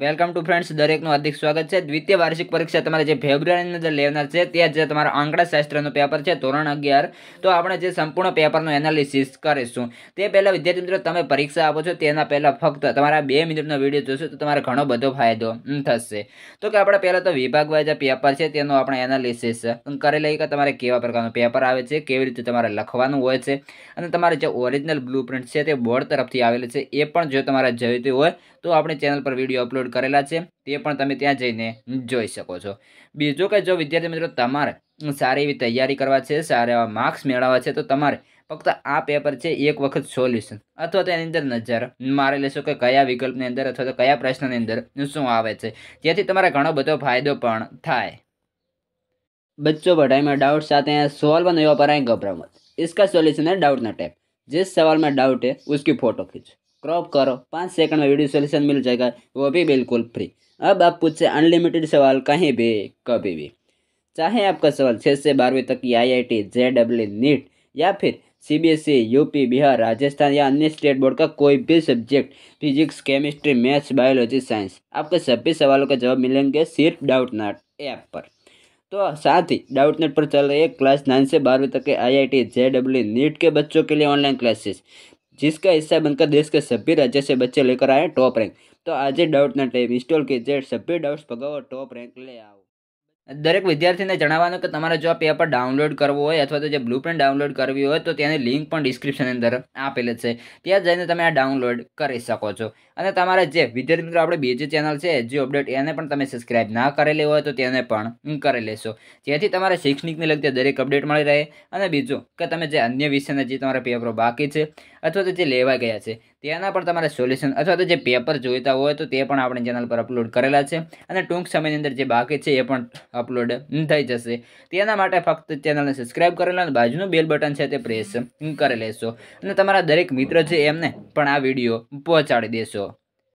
welcome to friends દરેકનું હાર્દિક સ્વાગત છે દ્વિતીય વાર્ષિક પરીક્ષા તમારે જે ફેબ્રુઆરીની અંદર લેનાર છે તે જે તમારા આંકડાશાસ્ત્રનું પેપર છે ધોરણ અગિયાર તો આપણે જે સંપૂર્ણ પેપરનું એનાલિસિસ કરીશું તે પહેલાં વિદ્યાર્થી મિત્રો તમે પરીક્ષા આપો છો તેના પહેલાં ફક્ત તમારા બે મિનિટનો વિડીયો જોશો તો તમારે ઘણો બધો ફાયદો થશે તો કે આપણે પહેલાં તો વિભાગવાય જે પેપર છે તેનું આપણે એનાલિસિસ કરી લઈએ કે તમારે કેવા પ્રકારનું પેપર આવે છે કેવી રીતે તમારે લખવાનું હોય છે અને તમારે જે ઓરિજિનલ બ્લુ છે તે બોર્ડ તરફથી આવેલી છે એ પણ જો તમારે જોઈતી હોય તો આપણે ચેનલ પર વિડીયો અપલોડ અપલોડ કરેલા છે તે પણ તમે ત્યાં જઈને જોઈ શકો છો બીજું કે જો વિદ્યાર્થી મિત્રો તમારે સારી એવી તૈયારી કરવા છે સારા એવા માર્ક્સ મેળવવા છે તો તમારે ફક્ત આ પેપર છે એક વખત સોલ્યુશન અથવા તો એની અંદર નજર મારી લેશો કે કયા વિકલ્પની અંદર અથવા તો કયા પ્રશ્નની અંદર શું આવે છે જેથી તમારે ઘણો બધો ફાયદો પણ થાય બચ્ચો पढ़ाई ડાઉટ સાથે સોલ્વ हैं सॉल्व नहीं ગભરામત पा સોલ્યુશન हैं घबराओ मत इसका सॉल्यूशन है डाउट ना टैप जिस सवाल में क्रॉप करो पाँच सेकंड में वीडियो सोल्यूशन मिल जाएगा वो भी बिल्कुल फ्री अब आप पूछे अनलिमिटेड सवाल कहीं भी कभी भी चाहे आपका सवाल छः से बारहवीं तक की I I T J W NEET या फिर C B S E UP Bihar Rajasthan या अन्य स्टेट बोर्ड का कोई भी subject physics chemistry maths biology science आपके सभी सवालों के जवाब मिलेंगे सिर्फ डाउट नाट ऐप पर तो साथ ही डाउट नेट पर चल रही है क्लास नाइन से बारहवीं तक के I I T J W NEET के बच्चों के लिए ऑनलाइन क्लासेस जिसका हिस्सा बनकर देश के सभी राज्य से बच्चे लेकर आए टॉप रैंक तो आज ही डाउट ना टाइम इंस्टॉल कीजिए सभी डाउट्स भगाओ और टॉप रैंक ले आओ દરેક વિદ્યાર્થીને જણાવવાનું કે તમારે જો આ પેપર ડાઉનલોડ કરવું હોય અથવા તો જે બ્લુ પ્રિન્ટ ડાઉનલોડ કરવી હોય તો તેની લિંક પણ ડિસ્ક્રિપ્શન અંદર આપેલ છે ત્યાં જઈને તમે આ ડાઉનલોડ કરી શકો છો અને તમારે જે વિદ્યાર્થી મિત્રો આપણે બીજી ચેનલ છે જે અપડેટ એને પણ તમે સબસ્ક્રાઇબ ના કરેલી હોય તો તેને પણ કરી લેશો જેથી તમારે શૈક્ષણિકને લગતી દરેક અપડેટ મળી રહે અને બીજું કે તમે જે અન્ય વિષયના જે તમારા પેપરો બાકી છે અથવા તો જે લેવા ગયા છે તેના પણ તમારે સોલ્યુશન અથવા તો જે પેપર જોઈતા હોય તો તે પણ આપણી ચેનલ પર અપલોડ કરેલા છે અને ટૂંક સમયની અંદર જે બાકી છે એ પણ અપલોડ થઈ જશે તેના માટે ફક્ત ચેનલને સબસ્ક્રાઈબ કરેલો અને બાજુનું બેલ બટન છે તે પ્રેસ કરી લેશો અને તમારા દરેક મિત્ર છે એમને પણ આ વિડીયો પહોંચાડી દેશો